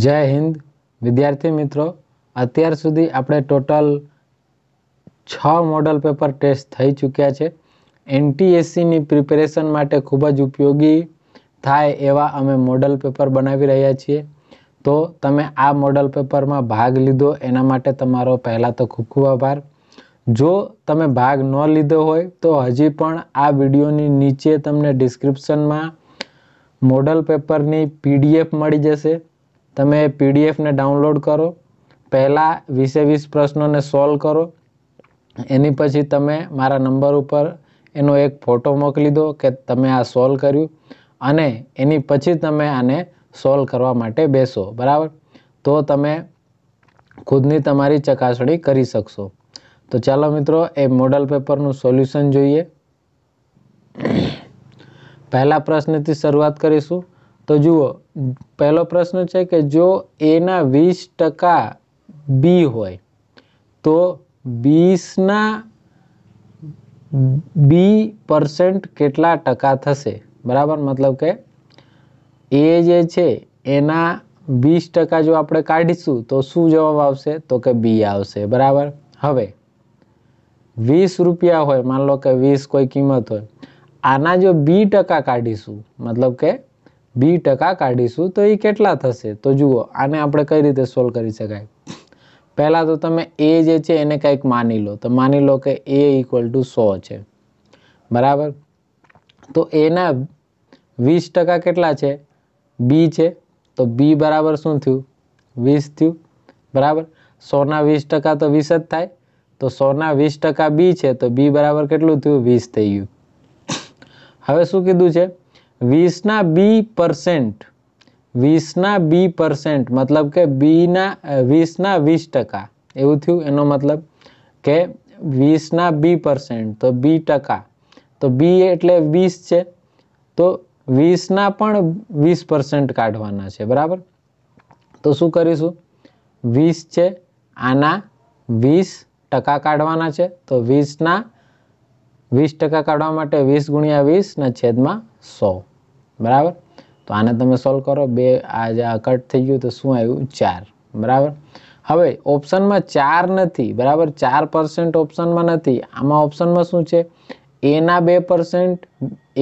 જય હિન્દ વિદ્યાર્થી મિત્રો અત્યાર સુધી આપણે ટોટલ છ મોડલ પેપર ટેસ્ટ થઈ ચૂક્યા છે એનટીએસસીની પ્રિપેરેશન માટે ખૂબ જ ઉપયોગી થાય એવા અમે મોડલ પેપર બનાવી રહ્યા છીએ તો તમે આ મોડલ પેપરમાં ભાગ લીધો એના માટે તમારો પહેલાં તો ખૂબ ખૂબ આભાર જો તમે ભાગ ન લીધો હોય તો હજી પણ આ વિડીયોની નીચે તમને ડિસ્ક્રિપ્શનમાં મોડલ પેપરની પીડીએફ મળી જશે તમે પીડીએફને ડાઉનલોડ કરો પહેલાં વીસે વીસ પ્રશ્નોને સોલ્વ કરો એની પછી તમે મારા નંબર ઉપર એનો એક ફોટો મોકલી દો કે તમે આ સોલ્વ કર્યું અને એની પછી તમે આને સોલ્વ કરવા માટે બેસો બરાબર તો તમે ખુદની તમારી ચકાસણી કરી શકશો તો ચાલો મિત્રો એ મોડલ પેપરનું સોલ્યુશન જોઈએ પહેલા પ્રશ્નથી શરૂઆત કરીશું તો જુઓ પહેલો પ્રશ્ન છે કે જો એના વીસ ટકા બી હોય તો વીસના બી પરસેન્ટ કેટલા ટકા થશે બરાબર મતલબ કે એ જે છે એના વીસ ટકા જો આપણે કાઢીશું તો શું જવાબ આવશે તો કે બી આવશે બરાબર હવે વીસ રૂપિયા હોય માન લો કે વીસ કોઈ કિંમત હોય આના જો બી ટકા કાઢીશું મતલબ કે બી ટકા કાઢીશું તો એ કેટલા થશે તો જુઓ આને આપણે કઈ રીતે સોલ્વ કરી શકાય પહેલાં તો તમે એ જે છે એને કંઈક માની લો તો માની લો કે એ ઇક્વલ ટુ સો છે બરાબર તો એના વીસ ટકા કેટલા છે બી છે તો બી બરાબર શું થયું વીસ થયું બરાબર સોના વીસ ટકા તો વીસ જ થાય તો સોના વીસ ટકા બી છે તો બી બરાબર કેટલું થયું વીસ થઈ ગયું હવે શું કીધું છે વીસના બી પરસેન્ટ વીસના બી પરસેન્ટ મતલબ કે બીના વીસના વીસ ટકા એવું થયું એનો મતલબ કે વીસના બી પરસેન્ટ તો બી ટકા તો બી એટલે વીસ છે તો વીસના પણ વીસ પરસેન્ટ કાઢવાના છે બરાબર તો શું કરીશું વીસ છે આના વીસ ટકા કાઢવાના છે તો વીસના વીસ ટકા કાઢવા માટે વીસ ગુણ્યા વીસના છેદમાં સો બરાબર તો આને તમે સોલ્વ કરો બે આ જે કટ થઈ ગયું તો શું આવ્યું ચાર બરાબર હવે ઓપ્શનમાં ચાર નથી બરાબર ચાર પર્સન્ટ ઓપ્શનમાં નથી આમાં ઓપ્શનમાં શું છે એના બે પર્સન્ટ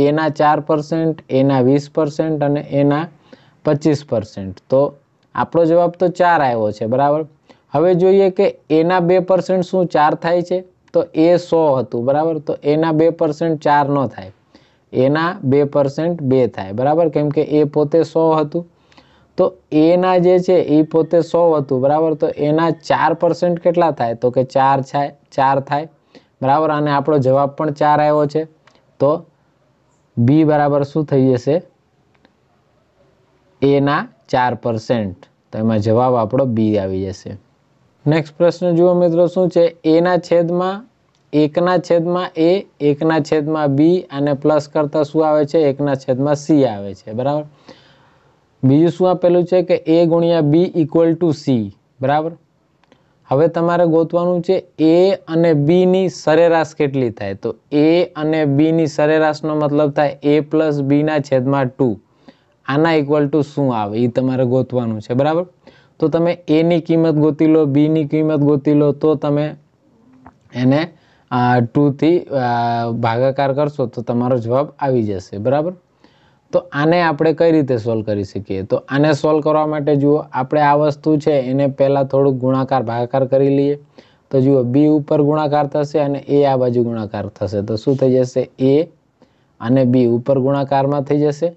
એના ચાર પર્સન્ટ એના વીસ પર્સન્ટ અને એના પચીસ પર્સન્ટ તો આપણો જવાબ તો ચાર આવ્યો છે બરાબર હવે જોઈએ કે એના બે પર્સન્ટ શું ચાર થાય છે તો એ સો હતું બરાબર તો એના બે પર્સન્ટ ચાર ન થાય એના બે પર્સન્ટ બે થાય બરાબર કેમ કે એ પોતે સો હતું તો એના જે છે એ પોતે સો હતું બરાબર તો એના ચાર પર્સન્ટ કેટલા થાય તો કે ચાર થાય ચાર થાય બરાબર અને આપણો જવાબ પણ ચાર આવ્યો છે તો બી બરાબર શું થઈ જશે એના ચાર પર્સન્ટ તો એમાં જવાબ આપણો બી આવી જશે નેક્સ્ટ પ્રશ્ન જુઓ મિત્રો શું છે એના છેદમાં એકના છેદમાં એ એકના છેદમાં બી અને પ્લસ કરતાં શું આવે છે એકના છેદમાં સી આવે છે બરાબર બીજું શું આપેલું છે કે એ ગુણ્યા બી ઇક્વલ ટુ સી બરાબર હવે તમારે ગોતવાનું છે એ અને બીની સરેરાશ કેટલી થાય તો એ અને બીની સરેરાશનો મતલબ થાય એ પ્લસ બીના છેદમાં ટુ આના ઇક્વલ ટુ શું આવે એ તમારે ગોતવાનું છે બરાબર તો તમે એની કિંમત ગોતી લો બીની કિંમત ગોતી લો તો તમે એને ટુથી ભાગાકાર કરશો તો તમારો જવાબ આવી જશે બરાબર તો આને આપણે કઈ રીતે સોલ્વ કરી શકીએ તો આને સોલ્વ કરવા માટે જુઓ આપણે આ વસ્તુ છે એને પહેલાં થોડુંક ગુણાકાર ભાગાકાર કરી લઈએ તો જુઓ બી ઉપર ગુણાકાર થશે અને એ આ બાજુ ગુણાકાર થશે તો શું થઈ જશે એ અને બી ઉપર ગુણાકારમાં થઈ જશે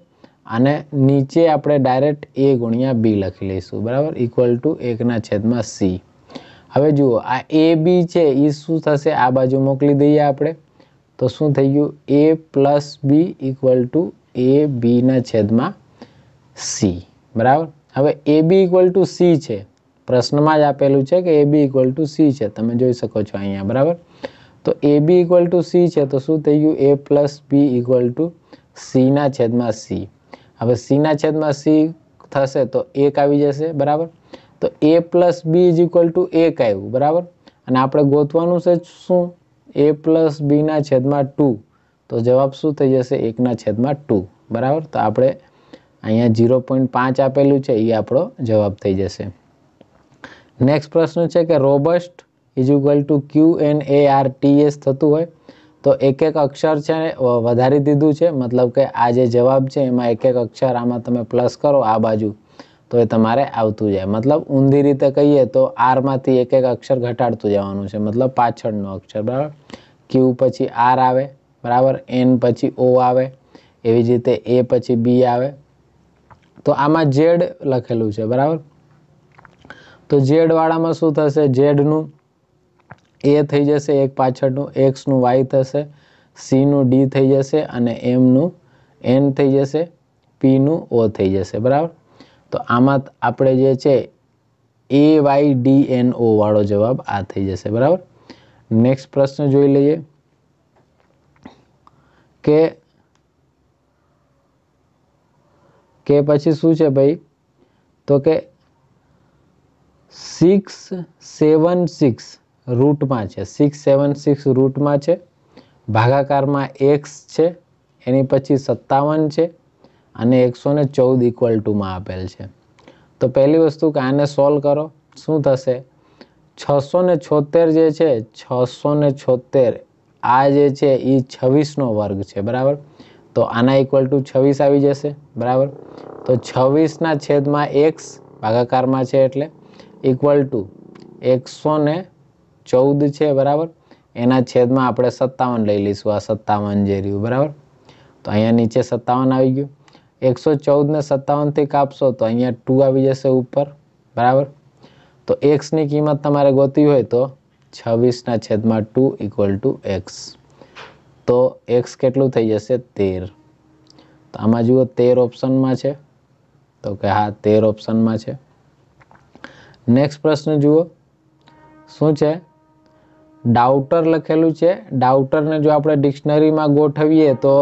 અને નીચે આપણે ડાયરેક્ટ એ ગુણ્યા બી લખી લઈશું બરાબર ઇક્વલ ટુ એકના છેદમાં સી હવે જુઓ આ એ બી છે એ શું થશે આ બાજુ મોકલી દઈએ આપણે તો શું થઈ ગયું A plus B equal to A બીના છેદમાં સી બરાબર હવે A B equal to C છે પ્રશ્નમાં જ આપેલું છે કે A B equal to C છે તમે જોઈ શકો છો અહીંયા બરાબર તો A B equal to C છે તો શું થઈ ગયું A plus B equal to સીના છેદમાં સી હવે સીના છેદમાં સી થશે તો એક આવી જશે બરાબર તો A plus B is equal to એક આવ્યું બરાબર અને આપણે ગોતવાનું છે શું એ પ્લસ બીના છેદમાં ટુ તો જવાબ શું થઈ જશે એકના છેદમાં ટુ બરાબર તો આપણે અહીંયા ઝીરો પોઈન્ટ પાંચ આપેલું છે એ આપણો જવાબ થઈ જશે નેક્સ્ટ પ્રશ્ન છે કે robust is equal to Q N A R T S થતું હોય તો એક એક અક્ષર છે વધારી દીધું છે મતલબ કે આ જે જવાબ છે એમાં એક એક અક્ષર આમાં તમે પ્લસ કરો આ બાજુ તો એ તમારે આવતું જાય મતલબ ઊંધી રીતે કહીએ તો આરમાંથી એક એક અક્ષર ઘટાડતું જવાનું છે મતલબ પાછળનો અક્ષર બરાબર ક્યુ પછી આર આવે બરાબર એન પછી ઓ આવે એવી જ રીતે એ પછી બી આવે તો આમાં ઝેડ લખેલું છે બરાબર તો ઝેડવાળામાં શું થશે ઝેડનું એ થઈ જશે એક પાછળનું એક્સનું વાય થશે સીનું ડી થઈ જશે અને એમનું એન થઈ જશે પીનું ઓ થઈ જશે બરાબર તો આમાં આપણે જે છે એ વાય ડી એન ઓ વાળો જવાબ આ થઈ જશે બરાબર નેક્સ્ટ પ્રશ્ન જોઈ લઈએ કે કે પછી શું છે ભાઈ તો કે સિક્સ સેવન સિક્સ રૂટમાં છે સિક્સ સેવન સિક્સ રૂટમાં છે ભાગાકારમાં એક્સ છે એની પછી સત્તાવન છે અને એકસો ને ચૌદ ઇક્વલ ટુમાં આપેલ છે તો પહેલી વસ્તુ કે આને સોલ્વ કરો શું થશે છસો ને છોતેર જે છે છસો ને છોતેર આ જે છે એ છવ્વીસનો વર્ગ છે બરાબર તો આના ઇક્વલ ટુ છવ્વીસ આવી જશે બરાબર તો છવ્વીસના છેદમાં એક્સ ભાગાકારમાં છે એટલે ઇક્વલ ટુ એકસો ને ચૌદ છે બરાબર એના છેદમાં આપણે સત્તાવન લઈ લઈશું આ સત્તાવન જે રહ્યું બરાબર તો અહીંયા નીચે સત્તાવન આવી ગયું એકસો ચૌદને સત્તાવનથી કાપશો તો અહીંયા ટુ આવી જશે ઉપર બરાબર તો એક્સની કિંમત તમારે ગોતી હોય તો છવ્વીસના છેદમાં ટુ ઇક્વલ ટુ એક્સ તો એક્સ કેટલું થઈ જશે તેર તો આમાં જુઓ તેર ઓપ્શનમાં છે તો કે હા તેર ઓપ્શનમાં છે નેક્સ્ટ પ્રશ્ન જુઓ શું છે ડાઉટર લખેલું છે ડાઉટરને જો આપણે ડિક્શનરીમાં ગોઠવીએ તો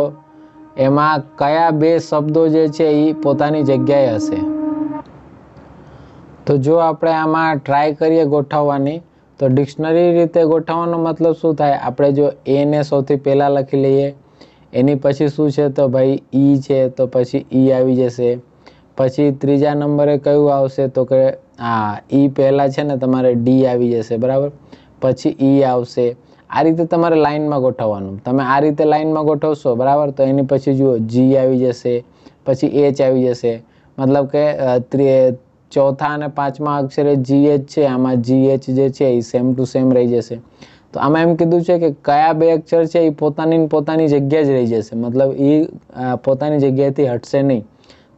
એમાં કયા બે શબ્દો જે છે એ પોતાની જગ્યાએ હશે તો જો આપણે આમાં ટ્રાય કરીએ ગોઠવવાની તો ડિક્શનરી રીતે ગોઠવવાનો મતલબ શું થાય આપણે જો એને સૌથી પહેલાં લખી લઈએ એની પછી શું છે તો ભાઈ ઈ e છે તો પછી ઈ e આવી જશે પછી ત્રીજા નંબરે કયું આવશે તો કે હા ઈ e પહેલાં છે ને તમારે ડી આવી જશે બરાબર પછી ઈ આવશે આ રીતે તમારે લાઇનમાં ગોઠવવાનું તમે આ રીતે લાઇનમાં ગોઠવશો બરાબર તો એની પછી જુઓ જી આવી જશે પછી એચ આવી જશે મતલબ કે ચોથા અને પાંચમા અક્ષરે જી એચ છે આમાં જી એચ જે છે એ સેમ ટુ સેમ રહી જશે તો આમાં એમ કીધું છે કે કયા બે અક્ષર છે એ પોતાની પોતાની જગ્યા જ રહી જશે મતલબ એ પોતાની જગ્યાએથી હટશે નહીં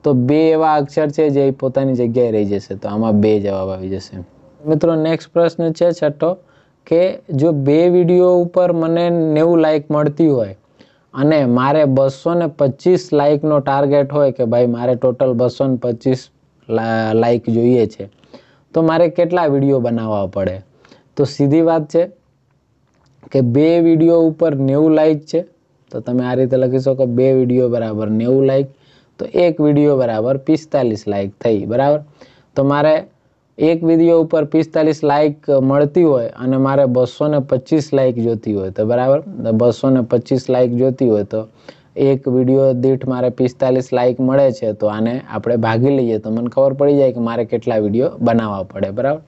તો બે એવા અક્ષર છે જે પોતાની જગ્યાએ રહી જશે તો આમાં બે જવાબ આવી જશે મિત્રો નેક્સ્ટ પ્રશ્ન છે છઠ્ઠો કે જો બે વિડીયો ઉપર મને નેવું લાઇક મળતી હોય અને મારે બસો ને પચીસ લાઇકનો ટાર્ગેટ હોય કે ભાઈ મારે ટોટલ બસો ને પચીસ લાઇક જોઈએ છે તો મારે કેટલા વિડીયો બનાવવા પડે તો સીધી વાત છે કે બે વિડીયો ઉપર નેવું લાઇક છે તો તમે આ રીતે લખી શકો બે વિડીયો બરાબર નેવું લાઇક તો એક વિડીયો બરાબર પિસ્તાલીસ લાઇક થઈ બરાબર તો મારે એક વિડીયો ઉપર પિસ્તાલીસ લાઇક મળતી હોય અને મારે બસો ને પચીસ લાઇક જોતી હોય તો બરાબર બસો ને પચીસ લાઇક જોતી હોય તો એક વિડીયો દીઠ મારે પિસ્તાલીસ લાઇક મળે છે તો આને આપણે ભાગી લઈએ તો મને ખબર પડી જાય કે મારે કેટલા વિડીયો બનાવવા પડે બરાબર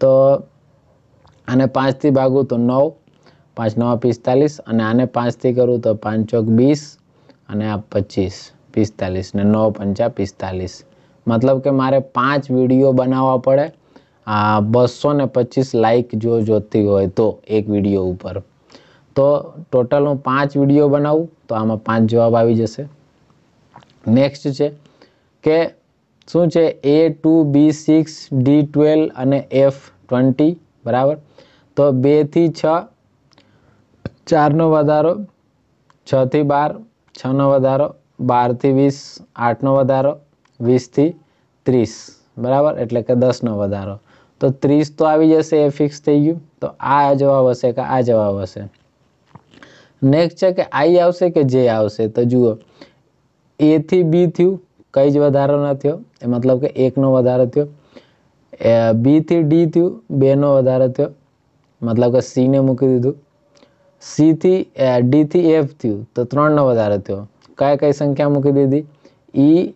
તો આને પાંચથી ભાગું તો નવ પાંચ નવા પિસ્તાલીસ અને આને પાંચથી કરું તો પાંચ ચોક વીસ અને આ પચીસ પિસ્તાલીસ ને નવ પંચા પિસ્તાલીસ મતલબ કે મારે પાંચ વિડીયો બનાવવા પડે આ બસો ને પચીસ લાઈક જો જોતી હોય તો એક વિડીયો ઉપર તો ટોટલ હું પાંચ વિડીયો બનાવું તો આમાં પાંચ જવાબ આવી જશે નેક્સ્ટ છે કે શું છે A two B six D twelve અને એફ ટ્વેન્ટી બરાબર તો બેથી છ ચારનો વધારો છથી બાર છનો વધારો બારથી વીસ આઠનો વધારો વીસથી ત્રીસ બરાબર એટલે કે દસનો વધારો તો ત્રીસ તો આવી જશે એ ફિક્સ થઈ ગયું તો આ જવાબ હશે કે આ જવાબ હશે નેક્સ્ટ છે કે આઈ આવશે કે જે આવશે તો જુઓ એથી બી થયું કંઈ જ વધારો ન થયો એ મતલબ કે એકનો વધારો થયો બીથી ડી થયું બેનો વધારો થયો મતલબ કે સીને મૂકી દીધું સીથી ડીથી એફ થયું તો ત્રણનો વધારો થયો કઈ કઈ સંખ્યા મૂકી દીધી ઈ e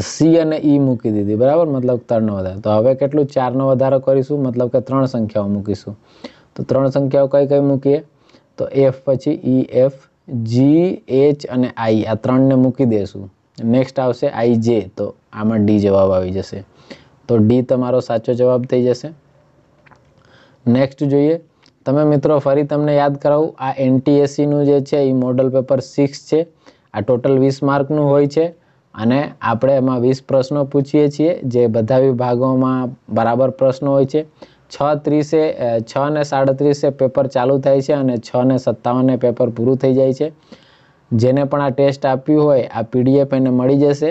સી અને ઈ મૂકી દીધી બરાબર મતલબ ત્રણનો વધારો તો હવે કેટલું ચારનો વધારો કરીશું મતલબ કે ત્રણ સંખ્યાઓ મૂકીશું તો ત્રણ સંખ્યાઓ કઈ કઈ મૂકીએ તો એફ પછી ઈ એફ જી એચ અને આઈ આ ત્રણને મૂકી દઈશું નેક્સ્ટ આવશે આઈ જે તો આમાં ડી જવાબ આવી જશે તો ડી તમારો સાચો જવાબ થઈ જશે નેક્સ્ટ જોઈએ તમે મિત્રો ફરી તમને યાદ કરાવું આ એનટીએસસીનું જે છે એ મોડલ પેપર સિક્સ છે આ ટોટલ વીસ માર્કનું હોય છે અને આપણે એમાં વીસ પ્રશ્નો પૂછીએ છીએ જે બધા વિભાગોમાં બરાબર પ્રશ્નો હોય છે છ ત્રીસે છ ને સાડત્રીસે પેપર ચાલુ થાય છે અને છ ને સત્તાવને પેપર પૂરું થઈ જાય છે જેને પણ આ ટેસ્ટ આપ્યું હોય આ પીડીએફ એને મળી જશે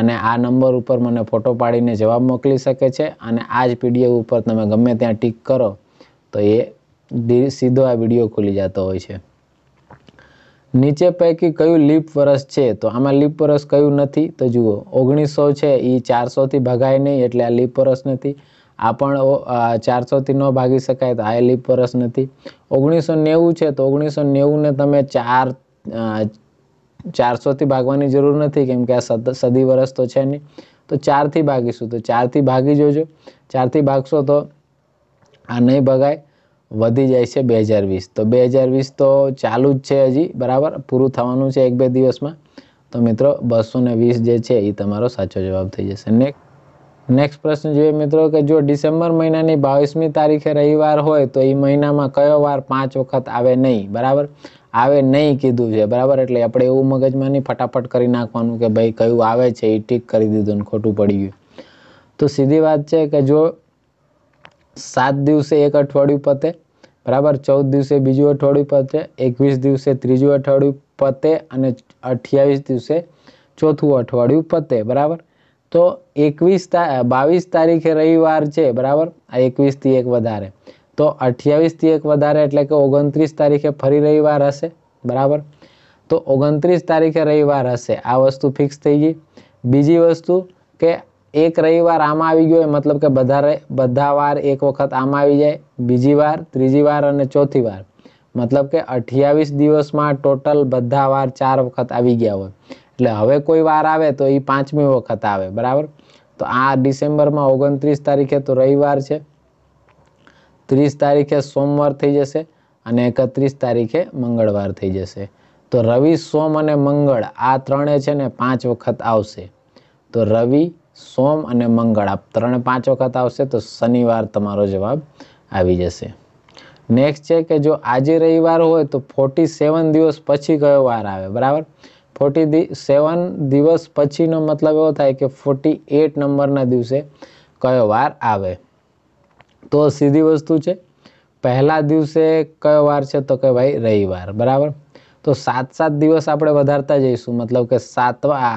અને આ નંબર ઉપર મને ફોટો પાડીને જવાબ મોકલી શકે છે અને આ જ પીડીએફ ઉપર તમે ગમે ત્યાં ટીક કરો તો એ સીધો આ વિડીયો ખુલી જતો હોય છે નીચે પૈકી કયું લીપ વરસ છે તો આમાં લીપ વરસ કયું નથી તો જુઓ ઓગણીસો છે એ ચારસોથી ભગાય નહીં એટલે આ લીપ વરસ નથી આ પણ ચારસોથી ન ભાગી શકાય તો આ લીપ વરસ નથી ઓગણીસો નેવું છે તો ઓગણીસો નેવુંને તમે ચાર ચારસોથી ભાગવાની જરૂર નથી કેમ કે આ સદી વરસ તો છે નહીં તો ચારથી ભાગીશું તો ચારથી ભાગી જોજો ચારથી ભાગશો તો આ નહીં ભગાય વધી જાય છે બે હજાર વીસ તો બે હજાર વીસ તો ચાલુ જ છે હજી બરાબર પૂરું થવાનું છે એક બે દિવસમાં તો મિત્રો બસો ને વીસ જે છે એ તમારો સાચો જવાબ થઈ જશે નેક્સ્ટ નેક્સ્ટ પ્રશ્ન જોઈએ મિત્રો કે જો ડિસેમ્બર મહિનાની બાવીસમી તારીખે રવિવાર હોય તો એ મહિનામાં કયો વાર પાંચ વખત આવે નહીં બરાબર આવે નહીં કીધું છે બરાબર એટલે આપણે એવું મગજમાં નહીં ફટાફટ કરી નાખવાનું કે ભાઈ કયું આવે છે એ ટીક કરી દીધું ને ખોટું પડી ગયું તો સીધી વાત છે કે જો સાત દિવસે એક અઠવાડિયું પતે બરાબર ચૌદ દિવસે બીજું અઠવાડિયું પતે એકવીસ દિવસે ત્રીજું અઠવાડિયું પતે અને અઠ્યાવીસ દિવસે ચોથું અઠવાડિયું પતે બરાબર તો એકવીસ બાવીસ તારીખે રવિવાર છે બરાબર આ એકવીસથી એક વધારે તો અઠ્યાવીસથી એક વધારે એટલે કે ઓગણત્રીસ તારીખે ફરી રવિવાર હશે બરાબર તો ઓગણત્રીસ તારીખે રવિવાર હશે આ વસ્તુ ફિક્સ થઈ ગઈ બીજી વસ્તુ કે એક રવિવાર આમાં આવી ગયો મતલબ કે બધા બધા વાર એક વખત આમાં આવી જાય બીજી વાર ત્રીજી વાર અને ચોથી વાર મતલબ કે અઠ્યાવીસ દિવસમાં ટોટલ બધા વાર ચાર વખત આવી ગયા હોય એટલે હવે કોઈ વાર આવે તો એ પાંચમી વખત આવે બરાબર તો આ ડિસેમ્બરમાં ઓગણત્રીસ તારીખે તો રવિવાર છે ત્રીસ તારીખે સોમવાર થઈ જશે અને એકત્રીસ તારીખે મંગળવાર થઈ જશે તો રવિ સોમ અને મંગળ આ ત્રણે છે ને પાંચ વખત આવશે તો રવિ સોમ અને મંગળ આ ત્રણે પાંચ વખત આવશે તો શનિવાર તમારો જવાબ આવી જશે નેક્સ્ટ છે કે જો આજે રવિવાર હોય તો ફોર્ટી સેવન દિવસ પછી કયો વાર આવે બરાબર ફોર્ટી સેવન દિવસ પછીનો મતલબ એવો થાય કે ફોર્ટી એટ નંબરના દિવસે કયો વાર આવે તો સીધી વસ્તુ છે પહેલા દિવસે કયો વાર છે તો કે ભાઈ રવિવાર બરાબર તો સાત સાત દિવસ આપણે વધારતા જઈશું મતલબ કે સાતવા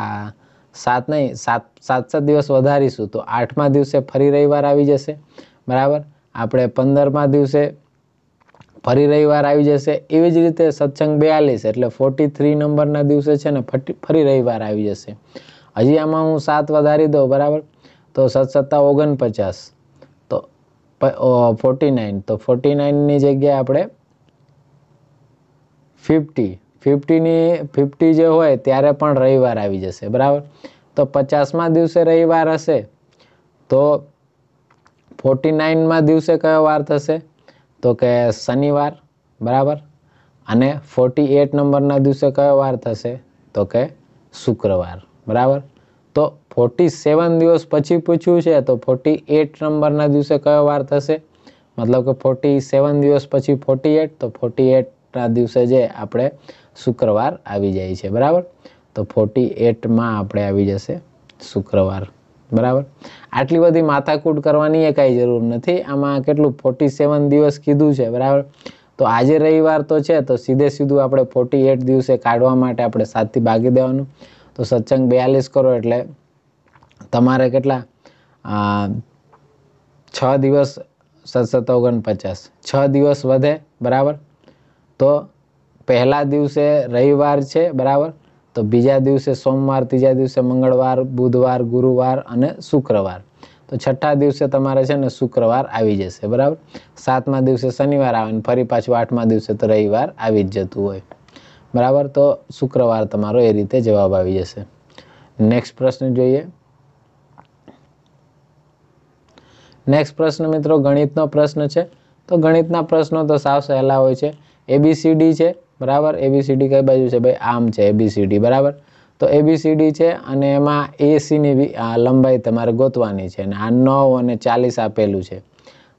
સાત નહીં સાત સાત સાત દિવસ વધારીશું તો આઠમા દિવસે ફરી રવિવાર આવી જશે બરાબર આપણે પંદરમા દિવસે ફરી રવિવાર આવી જશે એવી જ રીતે સત્સંગ બેયાલીસ એટલે ફોર્ટી થ્રી નંબરના દિવસે છે ને ફરી રવિવાર આવી જશે હજી આમાં હું સાત વધારી દઉં બરાબર તો સત્સત્તા ઓગણપચાસ તો ફોર્ટી નાઇન તો ફોર્ટી નાઇનની જગ્યાએ આપણે ફિફ્ટી ફિફ્ટીની ફિફ્ટી જે હોય ત્યારે પણ રવિવાર આવી જશે બરાબર તો પચાસમાં દિવસે રવિવાર હશે તો ફોર્ટી નાઇનમાં દિવસે કયો વાર થશે તો કે શનિવાર બરાબર અને ફોર્ટી એટ નંબરના દિવસે કયો વાર થશે તો કે શુક્રવાર બરાબર તો ફોર્ટી સેવન દિવસ પછી પૂછ્યું છે તો ફોર્ટી એટ નંબરના દિવસે કયો વાર થશે મતલબ કે ફોર્ટી સેવન દિવસ પછી ફોર્ટી એટ તો ફોર્ટી એટના દિવસે જે આપણે શુક્રવાર આવી જાય છે બરાબર તો ફોર્ટી એટમાં આપણે આવી જશે શુક્રવાર બરાબર આટલી બધી માથાકૂટ કરવાની એ કાંઈ જરૂર નથી આમાં કેટલું ફોર્ટી સેવન દિવસ કીધું છે બરાબર તો આજે રવિવાર તો છે તો સીધે સીધું આપણે ફોર્ટી એટ દિવસે કાઢવા માટે આપણે સાતથી ભાગી દેવાનું તો સત્સંગ બેયાલીસ કરો એટલે તમારે કેટલા છ દિવસ સત્સત પચાસ છ દિવસ વધે બરાબર તો પહેલા દિવસે રવિવાર છે બરાબર તો બીજા દિવસે સોમવાર ત્રીજા દિવસે મંગળવાર બુધવાર ગુરુવાર અને શુક્રવાર તો છઠ્ઠા દિવસે તમારે છે ને શુક્રવાર આવી જશે બરાબર સાતમા દિવસે શનિવાર આવે ને ફરી પાછું આઠમા દિવસે તો રવિવાર આવી જ જતું હોય બરાબર તો શુક્રવાર તમારો એ રીતે જવાબ આવી જશે નેક્સ્ટ પ્રશ્ન જોઈએ નેક્સ્ટ પ્રશ્ન મિત્રો ગણિતનો પ્રશ્ન છે તો ગણિતના પ્રશ્નો તો સાવ સહેલા હોય છે એબીસીડી છે બરાબર એબીસીડી કઈ બાજુ છે ભાઈ આમ છે એબીસીડી બરાબર તો એબીસીડી છે અને એમાં એસીની લંબાઈ તમારે ગોતવાની છે અને આ નવ અને ચાલીસ આપેલું છે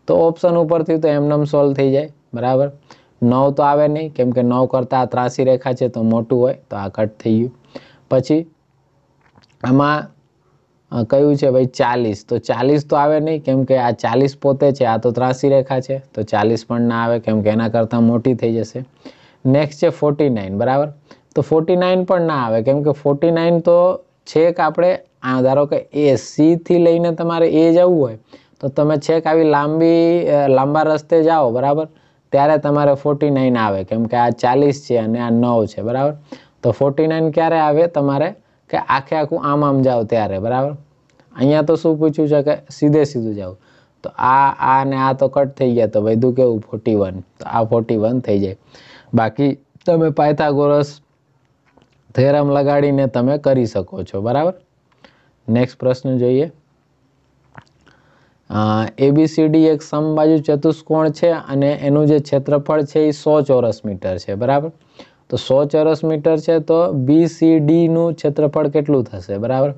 તો ઓપ્શન ઉપરથી તો એમનેમ સોલ્વ થઈ જાય બરાબર નવ તો આવે નહીં કેમ કે નવ કરતાં ત્રાસી રેખા છે તો મોટું હોય તો આ કટ થઈ ગયું પછી આમાં કયું છે ભાઈ ચાલીસ તો ચાલીસ તો આવે નહીં કેમ કે આ ચાલીસ પોતે છે આ તો ત્રાસી રેખા છે તો ચાલીસ પણ ના આવે કેમ કે એના કરતાં મોટી થઈ જશે નેક્સ્ટ છે ફોર્ટી નાઇન બરાબર તો ફોર્ટી નાઇન પણ ના આવે કેમ કે ફોર્ટી નાઇન તો છેક આપણે આ ધારો કે એ સીથી લઈને તમારે એ જવું હોય તો તમે છેક આવી લાંબી લાંબા રસ્તે જાઓ બરાબર ત્યારે તમારે ફોર્ટી નાઇન આવે કેમ કે આ ચાલીસ છે અને આ નવ છે બરાબર તો ફોર્ટી નાઇન ક્યારે આવે તમારે કે આખે આખું આમ આમ જાઓ ત્યારે બરાબર અહીંયા તો શું પૂછ્યું છે કે સીધે સીધું જાઓ તો આ આ ને આ તો કટ થઈ ગયા તો વધુ કેવું ફોર્ટી વન તો આ ફોર્ટી વન થઈ જાય બાકી તમે પાયથાગોરસ થેરમ લગાડીને તમે કરી શકો છો બરાબર નેક્સ્ટ પ્રશ્ન જોઈએ એબીસીડી એક સમબાજુ ચતુષ્કોણ છે અને એનું જે ક્ષેત્રફળ છે એ સો ચોરસ મીટર છે બરાબર તો સો ચોરસ મીટર છે તો બીસીડીનું ક્ષેત્રફળ કેટલું થશે બરાબર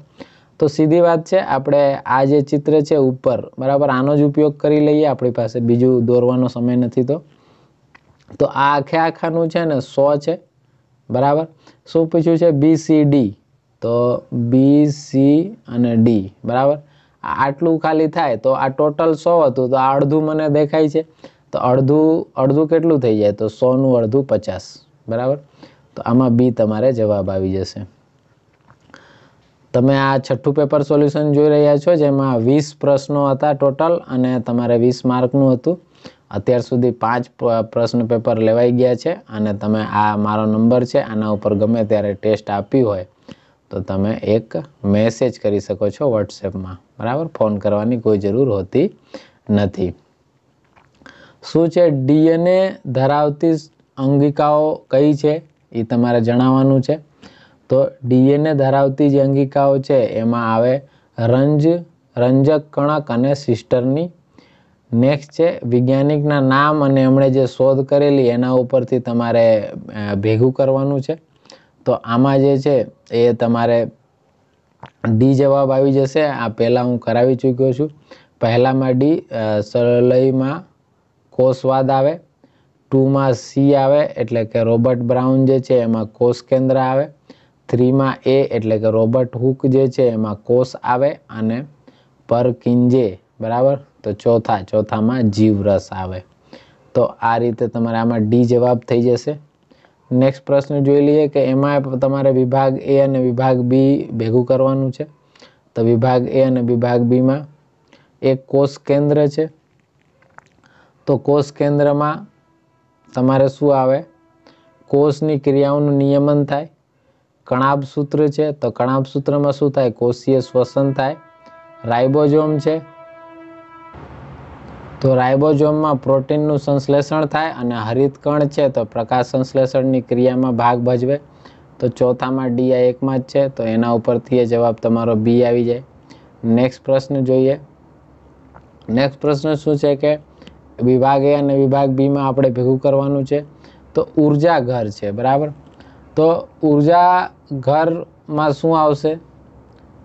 તો સીધી વાત છે આપણે આ જે ચિત્ર છે ઉપર બરાબર આનો જ ઉપયોગ કરી લઈએ આપણી પાસે બીજું દોરવાનો સમય નથી તો તો આ આખે આખાનું છે ને સો છે બરાબર શું પૂછ્યું છે બી સી ડી તો બી સી અને ડી બરાબર આટલું ખાલી થાય તો આ ટોટલ સો હતું તો આ અડધું મને દેખાય છે તો અડધું અડધું કેટલું થઈ જાય તો સોનું અડધું પચાસ બરાબર તો આમાં બી તમારે જવાબ આવી જશે તમે આ છઠ્ઠું પેપર સોલ્યુશન જોઈ રહ્યા છો જેમાં વીસ પ્રશ્નો હતા ટોટલ અને તમારે વીસ માર્કનું હતું અત્યાર સુધી પાંચ પ્રશ્ન પેપર લેવાઈ ગયા છે અને તમે આ મારો નંબર છે આના ઉપર ગમે ત્યારે ટેસ્ટ આપી હોય તો તમે એક મેસેજ કરી શકો છો વોટ્સએપમાં બરાબર ફોન કરવાની કોઈ જરૂર હોતી નથી શું છે ડીએનએ ધરાવતી અંગિકાઓ કઈ છે એ તમારે જણાવવાનું છે તો ડીએનએ ધરાવતી જે અંગિકાઓ છે એમાં આવે રંજ રંજક કણક અને સિસ્ટરની નેક્સ્ટ છે વૈજ્ઞાનિકના નામ અને એમણે જે શોધ કરેલી એના ઉપરથી તમારે ભેગું કરવાનું છે તો આમાં જે છે એ તમારે ડી જવાબ આવી જશે આ પહેલાં હું કરાવી ચૂક્યો છું પહેલાંમાં ડી સરલયમાં કોષવાદ આવે ટુમાં સી આવે એટલે કે રોબર્ટ બ્રાઉન જે છે એમાં કોષ કેન્દ્ર આવે થ્રીમાં એ એટલે કે રોબર્ટ હુક જે છે એમાં કોષ આવે અને પર કિંજે બરાબર તો ચોથા ચોથામાં જીવરસ આવે તો આ રીતે તમારે આમાં ડી જવાબ થઈ જશે નેક્સ્ટ પ્રશ્ન જોઈ લઈએ કે એમાં તમારે વિભાગ એ અને વિભાગ બી ભેગું કરવાનું છે તો વિભાગ એ અને વિભાગ બીમાં એક કોષ કેન્દ્ર છે તો કોષ કેન્દ્રમાં તમારે શું આવે કોષની ક્રિયાઓનું નિયમન થાય કણાભ સૂત્ર છે તો કણાભ સૂત્રમાં શું થાય કોષીય શ્વસન થાય રાઇબોઝોમ છે તો રાઇબોઝોમમાં પ્રોટીનનું સંશ્લેષણ થાય અને હરિતકણ છે તો પ્રકાશ સંશ્લેષણની ક્રિયામાં ભાગ ભજવે તો ચોથામાં ડી આ એકમાં જ છે તો એના ઉપરથી એ જવાબ તમારો બી આવી જાય નેક્સ્ટ પ્રશ્ન જોઈએ નેક્સ્ટ પ્રશ્ન શું છે કે વિભાગ એ અને વિભાગ બીમાં આપણે ભેગું કરવાનું છે તો ઉર્જા ઘર છે બરાબર તો ઉર્જા ઘરમાં શું આવશે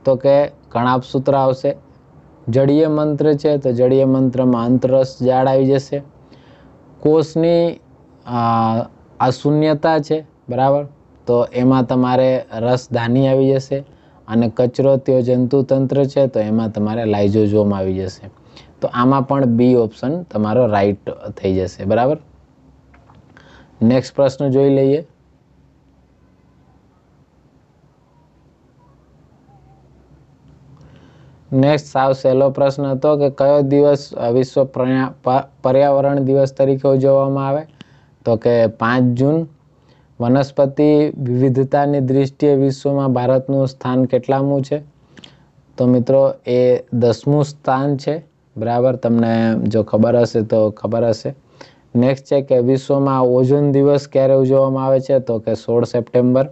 તો કે ઘણા સૂત્ર આવશે જડીય મંત્ર છે તો જડીય મંત્રમાં અંતરસ જાળ આવી જશે કોષની આ શૂન્યતા છે બરાબર તો એમાં તમારે રસધાની આવી જશે અને કચરો તે જંતુતંત્ર છે તો એમાં તમારે લાઇઝોઝોમ આવી જશે તો આમાં પણ બી ઓપ્શન તમારો રાઈટ થઈ જશે બરાબર નેક્સ્ટ પ્રશ્ન જોઈ લઈએ નેક્સ્ટ સાવ સહેલો પ્રશ્ન હતો કે કયો દિવસ વિશ્વ પર્યાવરણ દિવસ તરીકે ઉજવવામાં આવે તો કે પાંચ જૂન વનસ્પતિ વિવિધતાની દ્રષ્ટિએ વિશ્વમાં ભારતનું સ્થાન કેટલામું છે તો મિત્રો એ દસમું સ્થાન છે બરાબર તમને જો ખબર હશે તો ખબર હશે નેક્સ્ટ છે કે વિશ્વમાં ઓઝોન દિવસ ક્યારે ઉજવવામાં આવે છે તો કે સોળ સપ્ટેમ્બર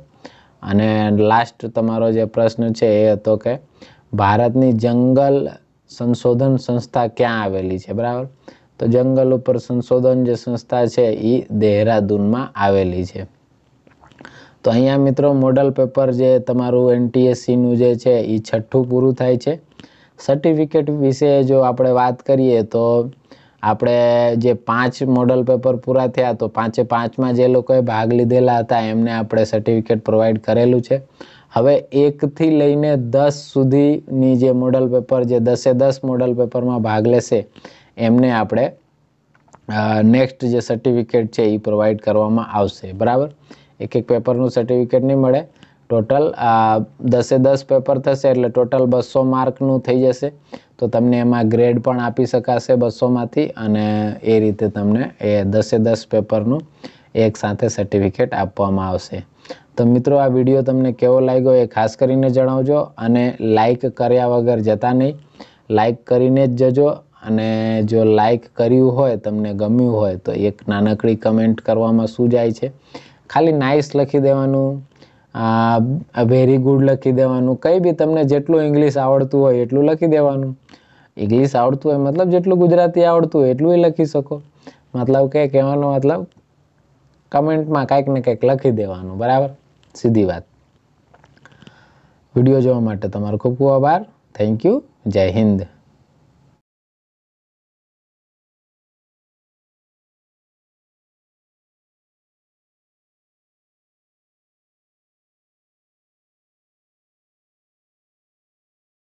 અને લાસ્ટ તમારો જે પ્રશ્ન છે એ હતો કે ભારતની જંગલ સંશોધન સંસ્થા ક્યાં આવેલી છે બરાબર તો જંગલ ઉપર સંશોધન જે સંસ્થા છે એ દેહરાદૂનમાં આવેલી છે તો અહીંયા મિત્રો મોડલ પેપર જે તમારું એનટીએસસીનું જે છે એ છઠ્ઠું પૂરું થાય છે સર્ટિફિકેટ વિશે જો આપણે વાત કરીએ તો આપણે જે પાંચ મોડલ પેપર પૂરા થયા તો પાંચે પાંચમાં જે લોકોએ ભાગ લીધેલા હતા એમને આપણે સર્ટિફિકેટ પ્રોવાઈડ કરેલું છે હવે એકથી લઈને દસ સુધીની જે મોડલ પેપર જે દસે દસ મોડલ પેપરમાં ભાગ લેશે એમને આપણે નેક્સ્ટ જે સર્ટિફિકેટ છે એ પ્રોવાઈડ કરવામાં આવશે બરાબર એક એક પેપરનું સર્ટિફિકેટ નહીં મળે ટોટલ દસે દસ પેપર થશે એટલે ટોટલ બસો માર્કનું થઈ જશે તો તમને એમાં ગ્રેડ પણ આપી શકાશે બસોમાંથી અને એ રીતે તમને એ દસે દસ પેપરનું એક સાથે સર્ટિફિકેટ આપવામાં આવશે તો મિત્રો આ વિડીયો તમને કેવો લાગ્યો એ ખાસ કરીને જણાવજો અને લાઇક કર્યા વગર જતા નહીં લાઈક કરીને જ જજો અને જો લાઇક કર્યું હોય તમને ગમ્યું હોય તો એક નાનકડી કમેન્ટ કરવામાં શું જાય છે ખાલી નાઇસ લખી દેવાનું વેરી ગુડ લખી દેવાનું કંઈ બી તમને જેટલું ઇંગ્લિશ આવડતું હોય એટલું લખી દેવાનું ઇંગ્લિશ આવડતું હોય મતલબ જેટલું ગુજરાતી આવડતું હોય એટલું લખી શકો મતલબ કે કહેવાનો મતલબ કમેન્ટમાં કાંઈક ને કંઈક લખી દેવાનું બરાબર સીધી વાત વિડીયો જોવા માટે તમારો ખૂબ ખૂબ આભાર થેન્ક યુ જય હિન્દ